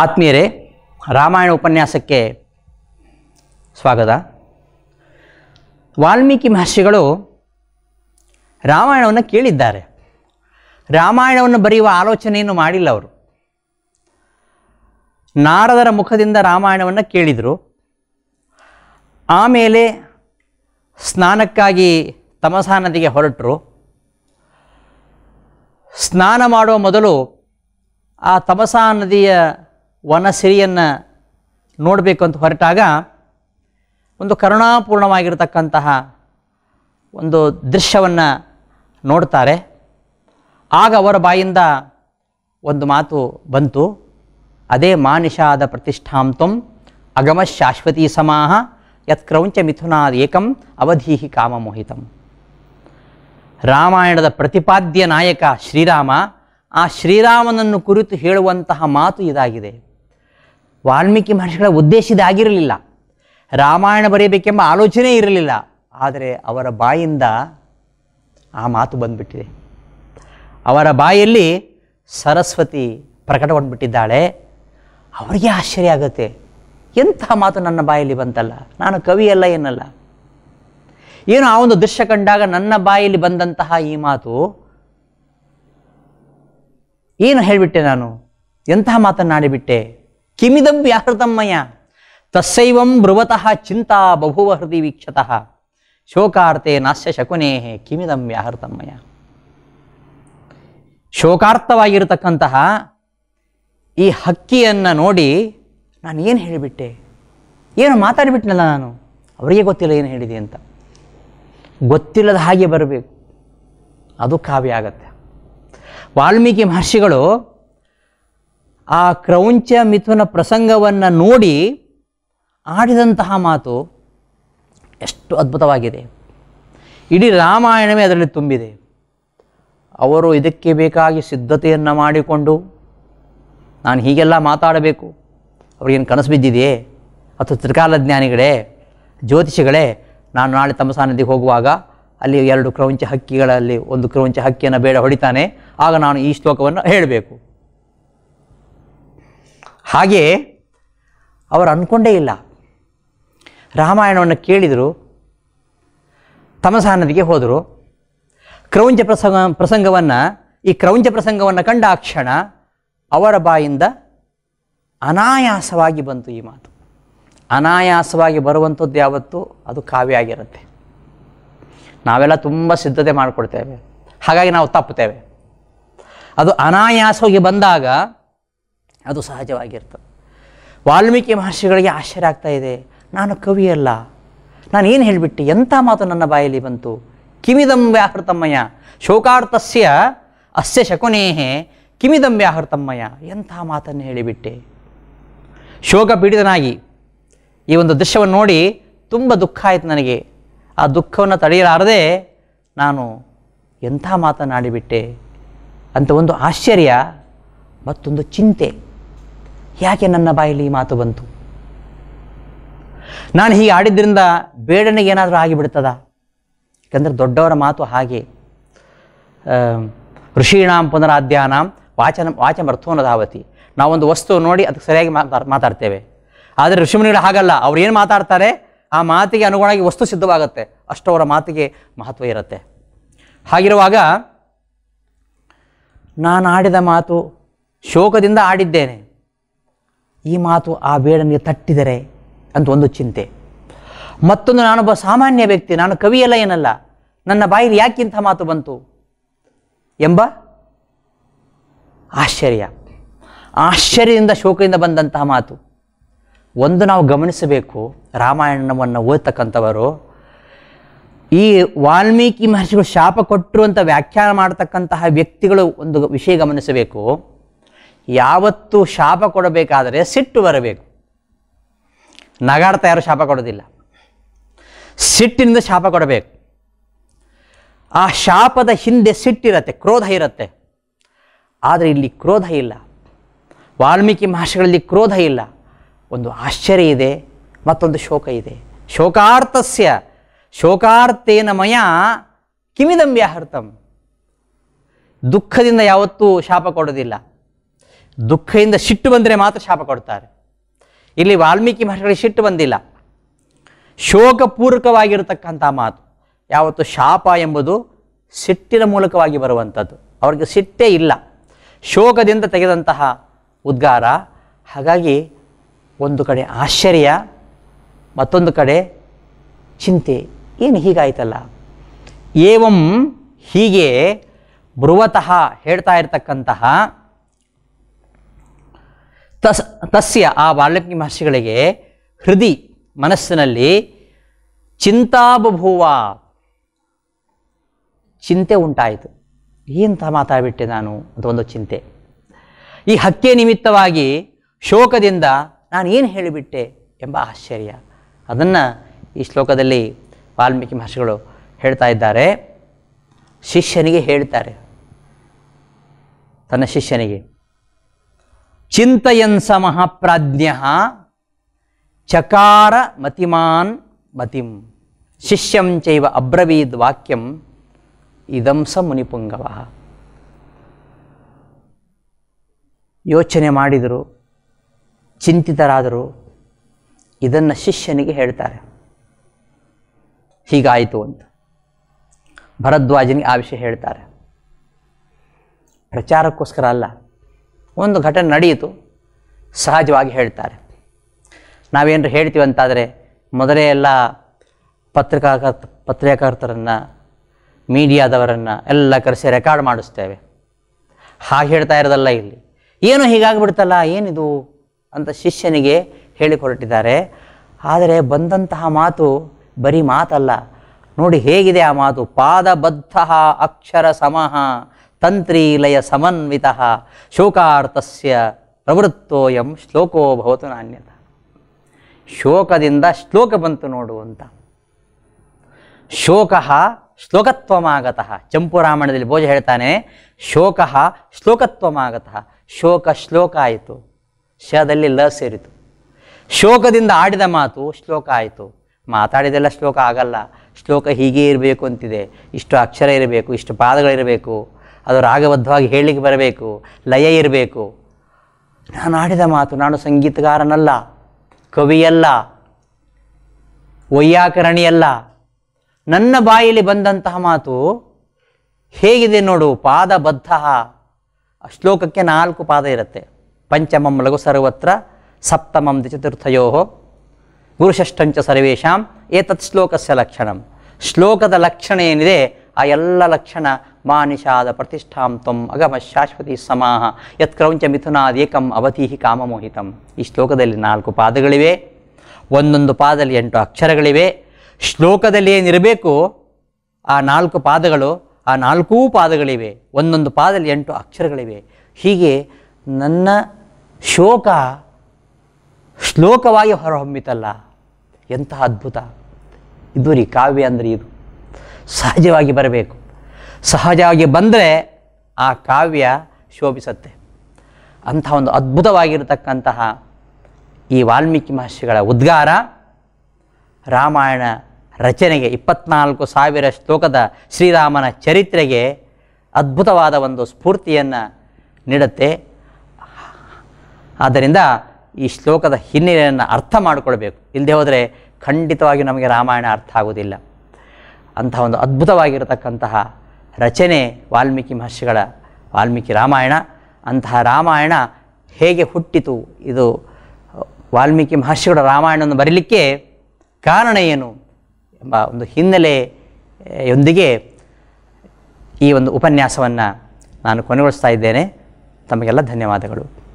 ಆತ್ಮೀಯರೇ ರಾಮಾಯಣ ಉಪನ್ಯಾಸಕ್ಕೆ ಸ್ವಾಗತ ವಾಲ್ಮೀಕಿ ಮಹರ್ಷಿಗಳು ರಾಮಾಯಣವನ್ನು ಕೇಳಿದ್ದಾರೆ ರಾಮಾಯಣವನ್ನು ಬರೆಯುವ ಆಲೋಚನೆಯನ್ನು ಮಾಡಿಲ್ಲ ಅವರು ನಾರದರ ಮುಖದಿಂದ ರಾಮಾಯಣವನ್ನು ಕೇಳಿದರು ಆಮೇಲೆ ಸ್ನಾನಕ್ಕಾಗಿ ತಮಸಾ ನದಿಗೆ ಹೊರಟರು ಸ್ನಾನ ಮಾಡುವ ಮೊದಲು ಆ ತಮಸಾ ನದಿಯ ವನಸಿರಿಯನ್ನು ನೋಡಬೇಕು ಅಂತ ಹೊರಟಾಗ ಒಂದು ಕರುಣಾಪೂರ್ಣವಾಗಿರತಕ್ಕಂತಹ ಒಂದು ದೃಶ್ಯವನ್ನು ನೋಡ್ತಾರೆ ಆಗ ಅವರ ಬಾಯಿಂದ ಒಂದು ಮಾತು ಬಂತು ಅದೇ ಮಾನಿಷಾದ ಪ್ರತಿಷ್ಠಾಂತಂ ಅಗಮ ಶಾಶ್ವತಿ ಸಮಾಹ ಯತ್ಕ್ರೌಂಚ ಮಿಥುನಾದ ಏಕಂ ಅವಧೀಹಿ ಕಾಮಮೋಹಿತಂ ರಾಮಾಯಣದ ಪ್ರತಿಪಾದ್ಯ ನಾಯಕ ಶ್ರೀರಾಮ ಆ ಶ್ರೀರಾಮನನ್ನು ಕುರಿತು ಹೇಳುವಂತಹ ಮಾತು ಇದಾಗಿದೆ ವಾಲ್ಮೀಕಿ ಮಹರ್ಷಿಗಳ ಉದ್ದೇಶ ಇದಾಗಿರಲಿಲ್ಲ ರಾಮಾಯಣ ಬರೆಯಬೇಕೆಂಬ ಆಲೋಚನೆ ಇರಲಿಲ್ಲ ಆದರೆ ಅವರ ಬಾಯಿಂದ ಆ ಮಾತು ಬಂದುಬಿಟ್ಟಿದೆ ಅವರ ಬಾಯಲ್ಲಿ ಸರಸ್ವತಿ ಪ್ರಕಟಗೊಂಡ್ಬಿಟ್ಟಿದ್ದಾಳೆ ಅವರಿಗೆ ಆಶ್ಚರ್ಯ ಆಗುತ್ತೆ ಎಂಥ ಮಾತು ನನ್ನ ಬಾಯಲ್ಲಿ ಬಂತಲ್ಲ ನಾನು ಕವಿಯಲ್ಲ ಏನಲ್ಲ ಏನು ಆ ಒಂದು ದೃಶ್ಯ ಕಂಡಾಗ ನನ್ನ ಬಾಯಲ್ಲಿ ಬಂದಂತಹ ಈ ಮಾತು ಏನು ಹೇಳಿಬಿಟ್ಟೆ ನಾನು ಎಂತಹ ಮಾತನ್ನಾಡಿಬಿಟ್ಟೆ ಕಿಮಿದ ಮಯ ತಸ್ಸೈವಂ ಬೃವತಃ ಚಿಂತಾ ಬಹುವ ಹೃದಯ ವೀಕ್ಷತಃ ಶೋಕಾರ್ತೆ ನಾಶ್ಯ ಶಕುನೇಹೆ ಕಿಮಿದಂ ವ್ಯಾಹೃತಮ್ಮಯ ಶೋಕಾರ್ಥವಾಗಿರತಕ್ಕಂತಹ ಈ ಹಕ್ಕಿಯನ್ನು ನೋಡಿ ನಾನು ಏನು ಹೇಳಿಬಿಟ್ಟೆ ಏನು ಮಾತಾಡಿಬಿಟ್ನಲ್ಲ ನಾನು ಅವರಿಗೆ ಗೊತ್ತಿಲ್ಲ ಏನು ಹೇಳಿದೆ ಅಂತ ಗೊತ್ತಿಲ್ಲದ ಹಾಗೆ ಬರಬೇಕು ಅದು ಕಾವ್ಯ ಆಗತ್ತೆ ವಾಲ್ಮೀಕಿ ಮಹರ್ಷಿಗಳು ಆ ಕ್ರೌಂಚ ಮಿಥುನ ಪ್ರಸಂಗವನ್ನು ನೋಡಿ ಆಡಿದಂತಹ ಮಾತು ಎಷ್ಟು ಅದ್ಭುತವಾಗಿದೆ ಇಡೀ ರಾಮಾಯಣವೇ ಅದರಲ್ಲಿ ತುಂಬಿದೆ ಅವರು ಇದಕ್ಕೆ ಬೇಕಾಗಿ ಸಿದ್ಧತೆಯನ್ನು ಮಾಡಿಕೊಂಡು ನಾನು ಹೀಗೆಲ್ಲ ಮಾತಾಡಬೇಕು ಅವ್ರಿಗೇನು ಕನಸು ಬಿದ್ದಿದೆಯೇ ಅಥವಾ ತ್ರಿಕಾಲಜ್ಞಾನಿಗಳೇ ಜ್ಯೋತಿಷಿಗಳೇ ನಾನು ನಾಳೆ ತಮಸಾ ನದಿಗೆ ಹೋಗುವಾಗ ಅಲ್ಲಿ ಎರಡು ಕ್ರೌಂಚ ಹಕ್ಕಿಗಳಲ್ಲಿ ಒಂದು ಕ್ರೌಂಚ ಹಕ್ಕಿಯನ್ನು ಬೇಡ ಹೊಡಿತಾನೆ ಆಗ ನಾನು ಈ ಶ್ಲೋಕವನ್ನು ಹೇಳಬೇಕು ಹಾಗೆಯೇ ಅವರು ಅಂದ್ಕೊಂಡೇ ಇಲ್ಲ ರಾಮಾಯಣವನ್ನು ಕೇಳಿದರು ತಮಸಾ ನದಿಗೆ ಹೋದರು ಕ್ರೌಂಚ ಪ್ರಸಂಗ ಪ್ರಸಂಗವನ್ನು ಈ ಕ್ರೌಂಚ ಪ್ರಸಂಗವನ್ನು ಕಂಡ ಆ ಕ್ಷಣ ಅವರ ಬಾಯಿಂದ ಅನಾಯಾಸವಾಗಿ ಬಂತು ಈ ಮಾತು ಅನಾಯಾಸವಾಗಿ ಬರುವಂಥದ್ದು ಯಾವತ್ತೂ ಅದು ಕಾವ್ಯ ಆಗಿರುತ್ತೆ ನಾವೆಲ್ಲ ತುಂಬ ಸಿದ್ಧತೆ ಮಾಡಿಕೊಡ್ತೇವೆ ಹಾಗಾಗಿ ನಾವು ತಪ್ಪುತ್ತೇವೆ ಅದು ಅನಾಯಾಸವಾಗಿ ಬಂದಾಗ ಅದು ಸಹಜವಾಗಿರ್ತದೆ ವಾಲ್ಮೀಕಿ ಮಹರ್ಷಿಗಳಿಗೆ ಆಶ್ಚರ್ಯ ಆಗ್ತಾ ಇದೆ ನಾನು ಕವಿಯಲ್ಲ ನಾನು ಏನು ಹೇಳಿಬಿಟ್ಟೆ ಎಂಥ ಮಾತು ನನ್ನ ಬಾಯಲ್ಲಿ ಬಂತು ಕಿಮಿದಂ ವ್ಯಾಹೃತಮ್ಮಯ್ಯ ಶೋಕಾರ್ಥಸ್ಯ ಅಸ್ಯ ಶಕುನೇಹೇ ಕಿಮಿದಂ ವ್ಯಾಹೃತಮ್ಮಯ್ಯ ಎಂಥ ಮಾತನ್ನು ಹೇಳಿಬಿಟ್ಟೆ ಶೋಕ ಪೀಡಿತನಾಗಿ ಈ ಒಂದು ದೃಶ್ಯವನ್ನು ನೋಡಿ ತುಂಬ ದುಃಖ ಆಯಿತು ನನಗೆ ಆ ದುಃಖವನ್ನು ತಡೆಯಲಾರದೆ ನಾನು ಎಂಥ ಮಾತನಾಡಿಬಿಟ್ಟೆ ಅಂತ ಒಂದು ಆಶ್ಚರ್ಯ ಮತ್ತೊಂದು ಚಿಂತೆ ಯಾಕೆ ನನ್ನ ಬಾಯಲ್ಲಿ ಈ ಮಾತು ಬಂತು ನಾನು ಹೀಗೆ ಆಡಿದ್ರಿಂದ ಬೇಡನೆಗೆ ಏನಾದರೂ ಆಗಿಬಿಡ್ತದ ಯಾಕಂದರೆ ದೊಡ್ಡವರ ಮಾತು ಹಾಗೆ ಋಷೀಣಾಂ ಪುನರಾಧ್ಯಾನ ವಾಚನ ವಾಚಮರ್ಥೋನ ನಾವು ನಾವೊಂದು ವಸ್ತು ನೋಡಿ ಅದಕ್ಕೆ ಸರಿಯಾಗಿ ಮಾತಾ ಮಾತಾಡ್ತೇವೆ ಆದರೆ ಋಷಿಮುನಿಗಳು ಹಾಗಲ್ಲ ಅವ್ರು ಏನು ಮಾತಾಡ್ತಾರೆ ಆ ಮಾತಿಗೆ ಅನುಗುಣವಾಗಿ ವಸ್ತು ಸಿದ್ಧವಾಗುತ್ತೆ ಅಷ್ಟು ಅವರ ಮಾತಿಗೆ ಮಹತ್ವ ಇರುತ್ತೆ ಹಾಗಿರುವಾಗ ನಾನು ಆಡಿದ ಮಾತು ಶೋಕದಿಂದ ಆಡಿದ್ದೇನೆ ಈ ಮಾತು ಆ ಬೇಡನಿಗೆ ತಟ್ಟಿದರೆ ಅಂತ ಒಂದು ಚಿಂತೆ ಮತ್ತೊಂದು ನಾನೊಬ್ಬ ಸಾಮಾನ್ಯ ವ್ಯಕ್ತಿ ನಾನು ಕವಿಯಲ್ಲ ಏನಲ್ಲ ನನ್ನ ಬಾಯಿಲಿ ಇಂಥ ಮಾತು ಬಂತು ಎಂಬ ಆಶ್ಚರ್ಯ ಆಶ್ಚರ್ಯದಿಂದ ಶೋಕದಿಂದ ಬಂದಂತಹ ಮಾತು ಒಂದು ನಾವು ಗಮನಿಸಬೇಕು ರಾಮಾಯಣವನ್ನು ಓದ್ತಕ್ಕಂಥವರು ಈ ವಾಲ್ಮೀಕಿ ಮಹರ್ಷಿಗಳು ಶಾಪ ಕೊಟ್ಟರು ಅಂತ ವ್ಯಾಖ್ಯಾನ ಮಾಡ್ತಕ್ಕಂತಹ ವ್ಯಕ್ತಿಗಳು ಒಂದು ವಿಷಯ ಗಮನಿಸಬೇಕು ಯಾವತ್ತೂ ಶಾಪ ಕೊಡಬೇಕಾದರೆ ಸಿಟ್ಟು ಬರಬೇಕು ನಗಾಡ್ತಾ ಯಾರು ಶಾಪ ಕೊಡೋದಿಲ್ಲ ಸಿಟ್ಟಿನಿಂದ ಶಾಪ ಕೊಡಬೇಕು ಆ ಶಾಪದ ಹಿಂದೆ ಸಿಟ್ಟಿರತ್ತೆ ಕ್ರೋಧ ಇರುತ್ತೆ ಆದರೆ ಇಲ್ಲಿ ಕ್ರೋಧ ಇಲ್ಲ ವಾಲ್ಮೀಕಿ ಮಹರ್ಷಿಗಳಲ್ಲಿ ಕ್ರೋಧ ಇಲ್ಲ ಒಂದು ಆಶ್ಚರ್ಯ ಇದೆ ಮತ್ತೊಂದು ಶೋಕ ಇದೆ ಶೋಕಾರ್ಥಸ್ಯ ಶೋಕಾರ್ಥೇನ ಮಯ ಕಿಮಿದಂಬ್ಯಾಹರ್ತಂ ದುಃಖದಿಂದ ಯಾವತ್ತೂ ಶಾಪ ಕೊಡೋದಿಲ್ಲ ದುಃಖದಿಂದ ಸಿಟ್ಟು ಬಂದರೆ ಮಾತ್ರ ಶಾಪ ಕೊಡ್ತಾರೆ ಇಲ್ಲಿ ವಾಲ್ಮೀಕಿ ಮಹರ್ಷಿಗಳಿಗೆ ಸಿಟ್ಟು ಬಂದಿಲ್ಲ ಶೋಕಪೂರ್ವಕವಾಗಿರತಕ್ಕಂಥ ಮಾತು ಯಾವತ್ತು ಶಾಪ ಎಂಬುದು ಸಿಟ್ಟಿನ ಮೂಲಕವಾಗಿ ಬರುವಂಥದ್ದು ಅವರಿಗೆ ಸಿಟ್ಟೇ ಇಲ್ಲ ಶೋಕದಿಂದ ತೆಗೆದಂತಹ ಉದ್ಗಾರ ಹಾಗಾಗಿ ಒಂದು ಕಡೆ ಆಶ್ಚರ್ಯ ಮತ್ತೊಂದು ಕಡೆ ಚಿಂತೆ ಏನು ಹೀಗಾಯ್ತಲ್ಲ ಏವಂ ಹೀಗೆ ಬೃವತಃ ಹೇಳ್ತಾ ಇರತಕ್ಕಂತಹ ತಸ್ ತಸ್ಯ ಆ ವಾಲ್ಮೀಕಿ ಮಹರ್ಷಿಗಳಿಗೆ ಹೃದಿ ಮನಸ್ಸಿನಲ್ಲಿ ಚಿಂತಾಬಭೂವ ಚಿಂತೆ ಉಂಟಾಯಿತು ಏನಂತ ಮಾತಾಡಿಬಿಟ್ಟೆ ನಾನು ಅಂತ ಒಂದು ಚಿಂತೆ ಈ ಹಕ್ಕೆ ನಿಮಿತ್ತವಾಗಿ ಶೋಕದಿಂದ ನಾನು ಏನು ಹೇಳಿಬಿಟ್ಟೆ ಎಂಬ ಆಶ್ಚರ್ಯ ಅದನ್ನು ಈ ಶ್ಲೋಕದಲ್ಲಿ ವಾಲ್ಮೀಕಿ ಮಹರ್ಷಿಗಳು ಹೇಳ್ತಾ ಇದ್ದಾರೆ ಶಿಷ್ಯನಿಗೆ ಹೇಳ್ತಾರೆ ತನ್ನ ಶಿಷ್ಯನಿಗೆ ಚಿಂತಯನ್ ಸಮಃ ಪ್ರಾಜ್ಞ ಚಕಾರ ಮತಿಮಾನ್ ಮತಿಂ ಶಿಷ್ಯಂ ಚೈವ ಅಬ್ರವೀದ್ ವಾಕ್ಯಂ ಇದಂಸ ಮುನಿಪುಂಗವ ಯೋಚನೆ ಮಾಡಿದರು ಚಿಂತಿತರಾದರು ಇದನ್ನು ಶಿಷ್ಯನಿಗೆ ಹೇಳ್ತಾರೆ ಹೀಗಾಯಿತು ಅಂತ ಭರದ್ವಾಜನಿಗೆ ಆ ವಿಷಯ ಹೇಳ್ತಾರೆ ಪ್ರಚಾರಕ್ಕೋಸ್ಕರ ಅಲ್ಲ ಒಂದು ಘಟನೆ ನಡೆಯಿತು ಸಹಜವಾಗಿ ಹೇಳ್ತಾರೆ ಹೇಳ್ತೀವಿ ಹೇಳ್ತೀವಂತಾದರೆ ಮೊದಲೇ ಎಲ್ಲ ಪತ್ರಿಕಾಕರ್ತ ಪತ್ರಕರ್ತರನ್ನು ಮೀಡಿಯಾದವರನ್ನು ಎಲ್ಲ ಕರೆಸಿ ರೆಕಾರ್ಡ್ ಮಾಡಿಸ್ತೇವೆ ಹಾಗೆ ಹೇಳ್ತಾ ಇರೋದಲ್ಲ ಇಲ್ಲಿ ಏನು ಹೀಗಾಗಿಬಿಡ್ತಲ್ಲ ಏನಿದು ಅಂತ ಶಿಷ್ಯನಿಗೆ ಹೇಳಿಕೊರಟಿದ್ದಾರೆ ಆದರೆ ಬಂದಂತಹ ಮಾತು ಬರೀ ಮಾತಲ್ಲ ನೋಡಿ ಹೇಗಿದೆ ಆ ಮಾತು ಪಾದಬದ್ಧ ಅಕ್ಷರ ಸಮಹ ತಂತ್ರೀಲಯ ಸಮನ್ವಿತ ಶೋಕಾರ್ಥಸ್ಯ ಪ್ರವೃತ್ತೋಯಂ ಶ್ಲೋಕೋ ಭವತು ನಾಣ್ಯತ ಶೋಕದಿಂದ ಶ್ಲೋಕ ಬಂತು ನೋಡು ಅಂತ ಶೋಕ ಚಂಪು ಚಂಪುರಾಮಾಯಣದಲ್ಲಿ ಭೋಜ ಹೇಳ್ತಾನೆ ಶೋಕ ಶ್ಲೋಕತ್ವಮಾಗತ ಶೋಕ ಶ್ಲೋಕ ಆಯಿತು ಶದಲ್ಲಿ ಲ ಸೇರಿತು ಶೋಕದಿಂದ ಆಡಿದ ಮಾತು ಶ್ಲೋಕ ಆಯಿತು ಮಾತಾಡಿದೆಲ್ಲ ಶ್ಲೋಕ ಆಗಲ್ಲ ಶ್ಲೋಕ ಹೀಗೇ ಇರಬೇಕು ಅಂತಿದೆ ಇಷ್ಟು ಅಕ್ಷರ ಇರಬೇಕು ಇಷ್ಟು ಪಾದಗಳಿರಬೇಕು ಅದು ರಾಗಬದ್ಧವಾಗಿ ಹೇಳಲಿಕ್ಕೆ ಬರಬೇಕು ಲಯ ಇರಬೇಕು ನಾನು ಆಡಿದ ಮಾತು ನಾನು ಸಂಗೀತಗಾರನಲ್ಲ ಕವಿಯಲ್ಲ ವೈಯಾಕರಣಿಯಲ್ಲ ನನ್ನ ಬಾಯಲ್ಲಿ ಬಂದಂತಹ ಮಾತು ಹೇಗಿದೆ ನೋಡು ಪಾದಬದ್ಧ ಶ್ಲೋಕಕ್ಕೆ ನಾಲ್ಕು ಪಾದ ಇರುತ್ತೆ ಪಂಚಮಂ ಲಘು ಸರ್ವತ್ರ ಸಪ್ತಮಂ ಚತುರ್ಥಯೋ ಗುರುಷಷ್ಠಂಚ ಸರ್ವೇಶಾಂ ಏತತ್ ಶ್ಲೋಕಸ್ಯ ಲಕ್ಷಣಂ ಶ್ಲೋಕದ ಲಕ್ಷಣ ಏನಿದೆ ಆ ಎಲ್ಲ ಲಕ್ಷಣ ಮಾನಿಷಾದ ಪ್ರತಿಷ್ಠಾಂ ತ್ವಂ ಅಗಮ ಶಾಶ್ವತಿ ಸಮಾಹ ಯತ್ಕ್ರೌಂಚ ಮಿಥುನಾದೇಕಂ ಅವಧೀಹಿ ಕಾಮಮೋಹಿತಂ ಈ ಶ್ಲೋಕದಲ್ಲಿ ನಾಲ್ಕು ಪಾದಗಳಿವೆ ಒಂದೊಂದು ಪಾದದಲ್ಲಿ ಎಂಟು ಅಕ್ಷರಗಳಿವೆ ಶ್ಲೋಕದಲ್ಲಿ ಏನಿರಬೇಕು ಆ ನಾಲ್ಕು ಪಾದಗಳು ಆ ನಾಲ್ಕೂ ಪಾದಗಳಿವೆ ಒಂದೊಂದು ಪಾದದಲ್ಲಿ ಎಂಟು ಅಕ್ಷರಗಳಿವೆ ಹೀಗೆ ನನ್ನ ಶೋಕ ಶ್ಲೋಕವಾಗಿ ಹೊರಹೊಮ್ಮಿತಲ್ಲ ಎಂತಹ ಅದ್ಭುತ ಇದು ರೀ ಕಾವ್ಯ ಅಂದರೆ ಇದು ಸಹಜವಾಗಿ ಬರಬೇಕು ಸಹಜವಾಗಿ ಬಂದರೆ ಆ ಕಾವ್ಯ ಶೋಭಿಸುತ್ತೆ ಅಂಥ ಒಂದು ಅದ್ಭುತವಾಗಿರತಕ್ಕಂತಹ ಈ ವಾಲ್ಮೀಕಿ ಮಹರ್ಷಿಗಳ ಉದ್ಗಾರ ರಾಮಾಯಣ ರಚನೆಗೆ ಇಪ್ಪತ್ನಾಲ್ಕು ಸಾವಿರ ಶ್ಲೋಕದ ಶ್ರೀರಾಮನ ಚರಿತ್ರೆಗೆ ಅದ್ಭುತವಾದ ಒಂದು ಸ್ಫೂರ್ತಿಯನ್ನು ನೀಡುತ್ತೆ ಆದ್ದರಿಂದ ಈ ಶ್ಲೋಕದ ಹಿನ್ನೆಲೆಯನ್ನು ಅರ್ಥ ಮಾಡಿಕೊಳ್ಬೇಕು ಇಲ್ಲದೆ ಹೋದರೆ ಖಂಡಿತವಾಗಿ ನಮಗೆ ರಾಮಾಯಣ ಅರ್ಥ ಆಗುವುದಿಲ್ಲ ಅಂತಹ ಒಂದು ಅದ್ಭುತವಾಗಿರತಕ್ಕಂತಹ ರಚನೆ ವಾಲ್ಮೀಕಿ ಮಹರ್ಷಿಗಳ ವಾಲ್ಮೀಕಿ ರಾಮಾಯಣ ಅಂತಹ ರಾಮಾಯಣ ಹೇಗೆ ಹುಟ್ಟಿತು ಇದು ವಾಲ್ಮೀಕಿ ಮಹರ್ಷಿಗಳ ರಾಮಾಯಣವನ್ನು ಬರೀಲಿಕ್ಕೆ ಕಾರಣ ಏನು ಎಂಬ ಒಂದು ಹಿನ್ನೆಲೆಯೊಂದಿಗೆ ಈ ಒಂದು ಉಪನ್ಯಾಸವನ್ನು ನಾನು ಕೊನೆಗೊಳಿಸ್ತಾ ಇದ್ದೇನೆ ತಮಗೆಲ್ಲ ಧನ್ಯವಾದಗಳು